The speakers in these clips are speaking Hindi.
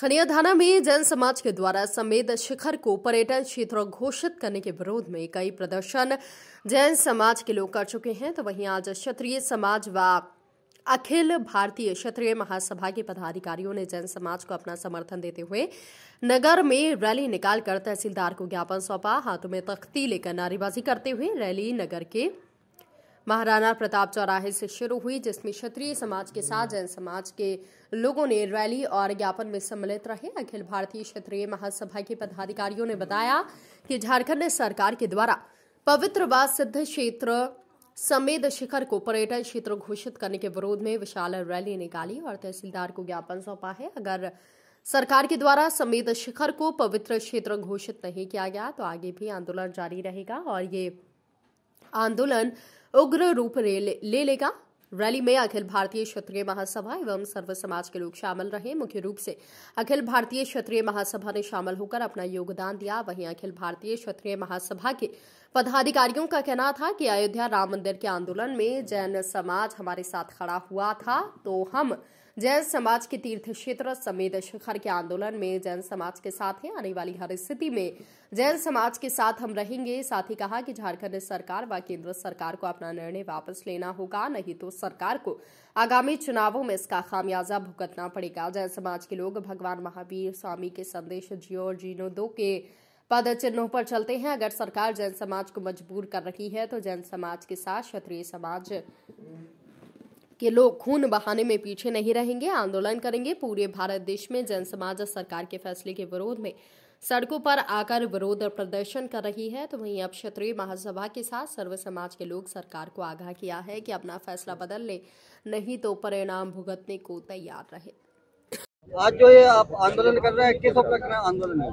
खनिया थाना में जैन समाज के द्वारा समेत शिखर को पर्यटन क्षेत्र घोषित करने के विरोध में कई प्रदर्शन जैन समाज के लोग कर चुके हैं तो वहीं आज क्षत्रिय समाज व अखिल भारतीय क्षत्रिय महासभा के पदाधिकारियों ने जैन समाज को अपना समर्थन देते हुए नगर में रैली निकालकर तहसीलदार को ज्ञापन सौंपा हाथों में तख्ती लेकर नारेबाजी करते हुए रैली नगर के महाराणा प्रताप चौराहे से शुरू हुई जिसमें क्षत्रिय समाज के साथ जैन समाज के लोगों ने रैली और ज्ञापन में सम्मिलित रहे अखिल भारतीय क्षेत्रीय महासभा के पदाधिकारियों ने बताया कि झारखंड सरकार के द्वारा पवित्र व सिद्ध क्षेत्र समेद शिखर को पर्यटन क्षेत्र घोषित करने के विरोध में विशाल रैली निकाली और तहसीलदार को ज्ञापन सौंपा है अगर सरकार के द्वारा समेत शिखर को पवित्र क्षेत्र घोषित नहीं किया गया तो आगे भी आंदोलन जारी रहेगा और ये आंदोलन उग्र रूप ले, ले लेगा रैली में अखिल भारतीय क्षेत्रीय महासभा एवं सर्व समाज के लोग शामिल रहे मुख्य रूप से अखिल भारतीय क्षेत्रीय महासभा ने शामिल होकर अपना योगदान दिया वहीं अखिल भारतीय क्षेत्रीय महासभा के पदाधिकारियों का कहना था कि अयोध्या राम मंदिर के आंदोलन में जैन समाज हमारे साथ खड़ा हुआ था तो हम जैन समाज के तीर्थ क्षेत्र समेत शिखर के आंदोलन में जैन समाज के साथ हैं आने वाली हर स्थिति में जैन समाज के साथ हम रहेंगे साथ ही कहा कि झारखंड सरकार व केंद्र सरकार को अपना निर्णय वापस लेना होगा नहीं तो सरकार को आगामी चुनावों में इसका खामियाजा भुगतना पड़ेगा जैन समाज के लोग भगवान महावीर स्वामी के संदेश जियो दो के पद चिन्हों पर चलते हैं अगर सरकार जैन समाज को मजबूर कर रही है तो जैन समाज के साथ क्षत्रिय समाज के लोग खून बहाने में पीछे नहीं रहेंगे आंदोलन करेंगे पूरे भारत देश में जैन समाज सरकार के फैसले के विरोध में सड़कों पर आकर विरोध और प्रदर्शन कर रही है तो वहीं अब क्षत्रिय महासभा के साथ सर्व समाज के लोग सरकार को आगाह किया है कि अपना फैसला बदल ले नहीं तो परिणाम भुगतने को तैयार रहे आज जो ये आप आंदोलन कर रहे हैं किस उपलक्ष्य आंदोलन है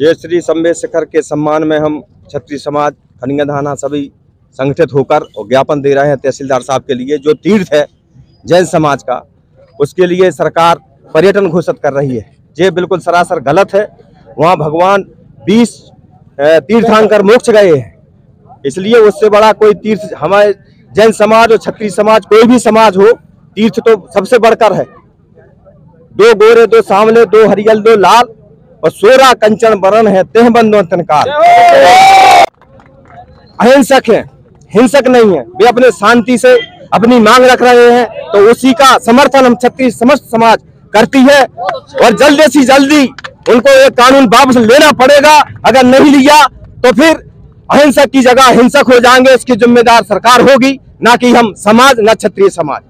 जय श्री संबे शिखर के सम्मान में हम छत्री समाज खनिया सभी संगठित होकर और ज्ञापन दे रहे हैं तहसीलदार साहब के लिए जो तीर्थ है जैन समाज का उसके लिए सरकार पर्यटन घोषित कर रही है ये बिल्कुल सरासर गलत है वहाँ भगवान बीस तीर्थांकर मोक्ष गए हैं इसलिए उससे बड़ा कोई तीर्थ हमारे जैन समाज और छत्री समाज कोई भी समाज हो तीर्थ तो सबसे बढ़कर है दो गोरे दो सांवले दो हरियल दो लाल और सोरा कंचन बरन है तेह बंदो तनकार अहिंसक है हिंसक नहीं है वे अपने शांति से अपनी मांग रख रहे हैं तो उसी का समर्थन हम छत्तीस समस्त समाज करती है और जल्दी से जल्दी उनको एक कानून वापस लेना पड़ेगा अगर नहीं लिया तो फिर अहिंसक की जगह हिंसक हो जाएंगे इसकी जिम्मेदार सरकार होगी ना कि हम समाज ना क्षत्रिय समाज